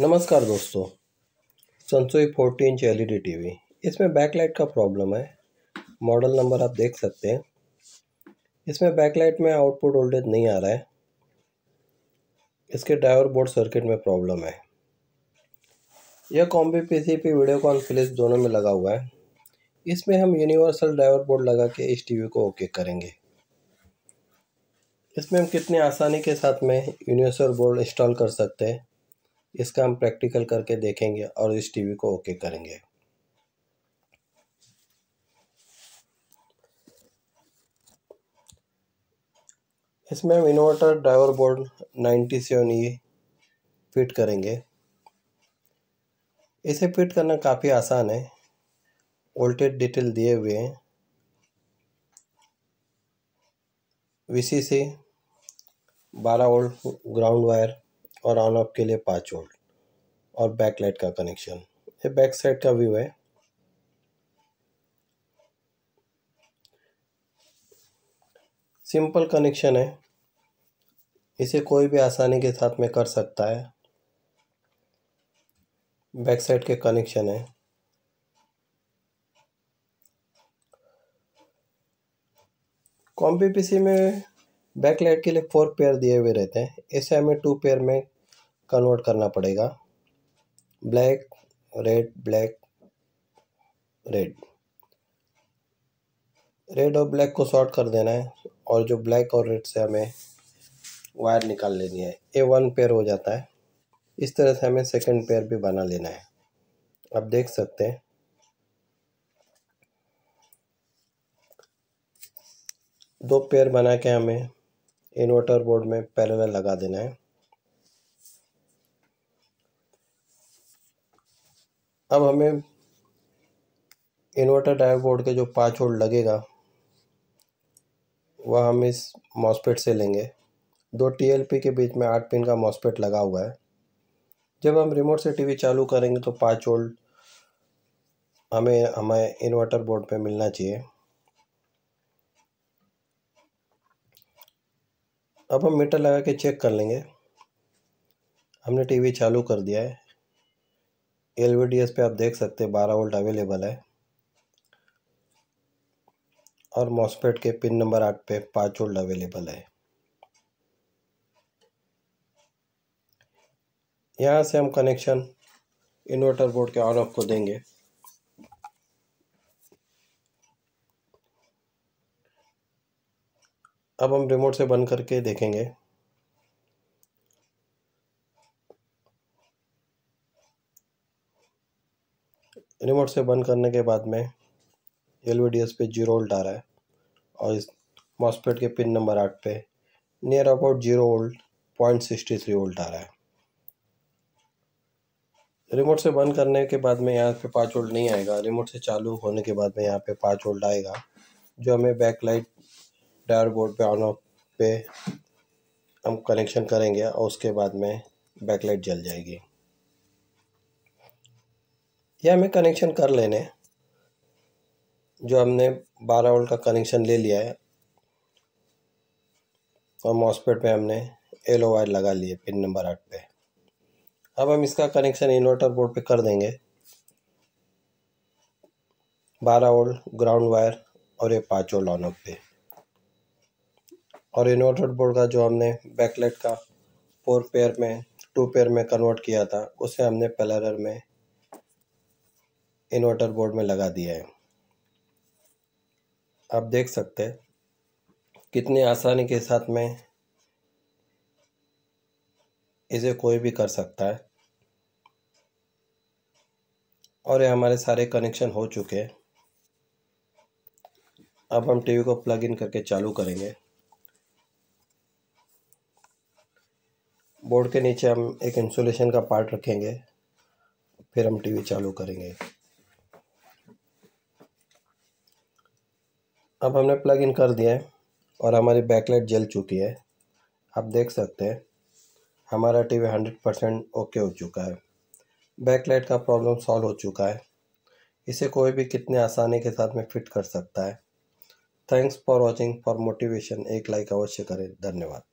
नमस्कार दोस्तों Sansui fourteen L E TV इसमें बैकलाइट का प्रॉब्लम है मॉडल नंबर आप देख सकते हैं इसमें बैकलाइट में आउटपुट वोल्टेज नहीं आ रहा है इसके ड्राइवर बोर्ड सर्किट में प्रॉब्लम है यह combi P C B Videocon Philips दोनों में लगा हुआ है इसमें हम यूनिवर्सल ड्राइवर बोर्ड लगा के इस टी को ओके करेंगे इसमें हम कितनी आसानी के साथ में यूनिवर्सल बोर्ड इंस्टॉल कर सकते हैं इसका हम प्रैक्टिकल करके देखेंगे और इस टीवी को ओके करेंगे इसमें हम inverter driver board seven E fit करेंगे इसे फिट करना काफ़ी आसान है वोल्टेज डिटेल दिए हुए हैं वी सी सी बारह वोल्ट ग्राउंड वायर और ऑन ऑफ के लिए पाँच वोल्ट और बैक लाइट का कनेक्शन ये बैक साइड का व्यू है सिंपल कनेक्शन है इसे कोई भी आसानी के साथ में कर सकता है बैक साइड के कनेक्शन है कॉम पी में बैकलाइट के लिए फोर पेयर दिए हुए रहते हैं इसे हमें टू पेयर में कन्वर्ट करना पड़ेगा black red black red red और ब्लैक को शॉर्ट कर देना है और जो ब्लैक और रेड से हमें वायर निकाल लेनी है ये वन पेयर हो जाता है इस तरह से हमें सेकंड पेयर भी बना लेना है आप देख सकते हैं दो पेयर बना के हमें इन्वर्टर बोर्ड में पैरेलल लगा देना है अब हमें इन्वर्टर ड्राइव बोर्ड के जो पाँच होल्ड लगेगा वह हम इस मॉसपेट से लेंगे दो टीएलपी के बीच में आठ पिन का मॉसपेट लगा हुआ है जब हम रिमोट से टीवी चालू करेंगे तो पाँच होल्ड हमें हमें इन्वर्टर बोर्ड पे मिलना चाहिए अब हम मीटर लगा के चेक कर लेंगे हमने टीवी चालू कर दिया है एल वी डी एस पे आप देख सकते हैं बारह वोल्ट अवेलेबल है और मॉसपेट के पिन नंबर आठ पे पाँच वोल्ट अवेलेबल है यहाँ से हम कनेक्शन इन्वर्टर बोर्ड के ऑन ऑफ को देंगे अब हम रिमोट से बंद करके देखेंगे रिमोट से बंद करने के बाद में एल वी डी एस पे जीरो वोल्ट आ रहा है और इस मॉसपेट के पिन नंबर आठ पे near about zero volt point sixty three volt आ रहा है रिमोट से बंद करने के बाद में यहाँ पे पाँच वोल्ट नहीं आएगा रिमोट से चालू होने के बाद में यहाँ पे पाँच वोल्ट आएगा जो हमें बैकलाइट डायर बोर्ड पे ऑन ऑफ पे हम कनेक्शन करेंगे और उसके बाद में बैकलाइट जल जाएगी यह हमें कनेक्शन कर लेने जो हमने 12 वोल्ट का कनेक्शन ले लिया है और मॉसपेट पे हमने एलो वायर लगा लिए पिन नंबर आठ पे अब हम इसका कनेक्शन इन्वर्टर बोर्ड पे कर देंगे 12 वोल्ट ग्राउंड वायर और ये पाँच वोल्ट ऑन पे और इन्वर्टेड बोर्ड का जो हमने बैकलेट का फोर पेयर में टू पेयर में कन्वर्ट किया था उसे हमने पलरर में इन्वर्टर बोर्ड में लगा दिया है आप देख सकते हैं कितनी आसानी के साथ में इसे कोई भी कर सकता है और ये हमारे सारे कनेक्शन हो चुके हैं अब हम टीवी को प्लग इन करके चालू करेंगे बोर्ड के नीचे हम एक इंसुलेशन का पार्ट रखेंगे फिर हम टीवी चालू करेंगे अब हमने प्लग इन कर दिया है और हमारी बैकलाइट जल चुकी है आप देख सकते हैं हमारा टीवी हंड्रेड परसेंट ओके हो चुका है बैकलाइट का प्रॉब्लम सॉल्व हो चुका है इसे कोई भी कितने आसानी के साथ में फिट कर सकता है thanks for watching for motivation एक लाइक अवश्य करें धन्यवाद